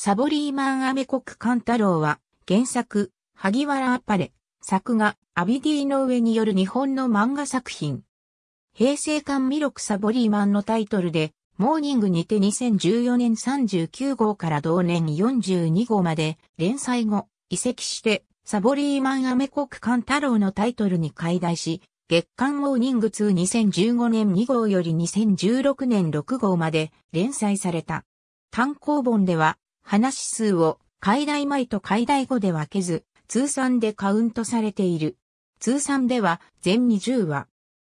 サボリーマンアメコクカンタロウは、原作、萩原アパレ、作画、アビディの上による日本の漫画作品。平成館ミロクサボリーマンのタイトルで、モーニングにて2014年39号から同年42号まで連載後、移籍して、サボリーマンアメコクカンタロウのタイトルに解題し、月刊モーニング2 2015年2号より2016年6号まで連載された。単行本では、話数を海題前と海題後で分けず、通算でカウントされている。通算では全20話。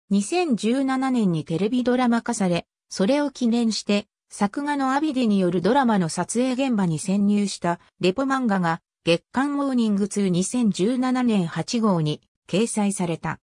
2017年にテレビドラマ化され、それを記念して、作画のアビデによるドラマの撮影現場に潜入したレポ漫画が月刊モーニング2 2017年8号に掲載された。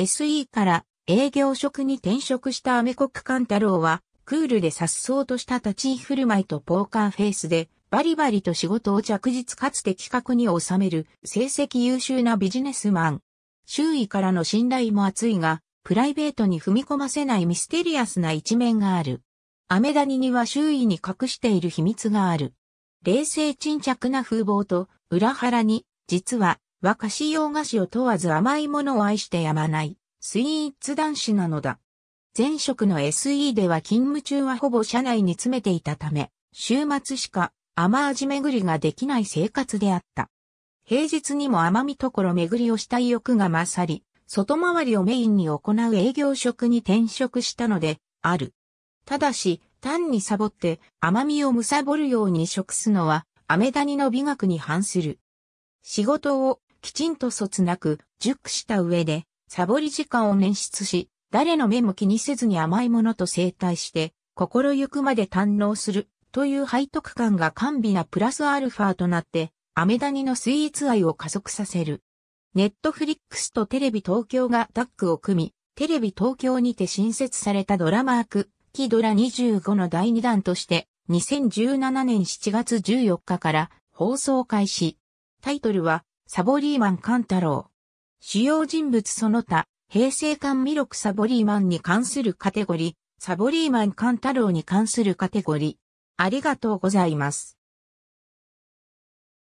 SE から営業職に転職したアメコックカンタロウはクールで颯爽とした立ち居振る舞いとポーカーフェイスでバリバリと仕事を着実かつ的確に収める成績優秀なビジネスマン。周囲からの信頼も厚いが、プライベートに踏み込ませないミステリアスな一面がある。アメダニには周囲に隠している秘密がある。冷静沈着な風貌と裏腹に、実は和菓子洋菓子を問わず甘いものを愛してやまないスイーツ男子なのだ。前職の SE では勤務中はほぼ社内に詰めていたため、週末しか雨味巡りができない生活であった。平日にもところ巡りをした意欲が勝り、外回りをメインに行う営業職に転職したので、ある。ただし、単にサボって、甘みを貪るように食すのは、アメダニの美学に反する。仕事を、きちんと卒なく、熟した上で、サボり時間を捻出し、誰の目も気にせずに甘いものと生態して、心ゆくまで堪能するという背徳感が甘美なプラスアルファとなって、アメダニのスイーツ愛を加速させる。ネットフリックスとテレビ東京がタッグを組み、テレビ東京にて新設されたドラマーク、キドラ25の第2弾として、2017年7月14日から放送開始。タイトルは、サボリーマンカンタロウ。主要人物その他、平成館魅力サボリーマンに関するカテゴリー、サボリーマンカンタロウに関するカテゴリー、ありがとうございます。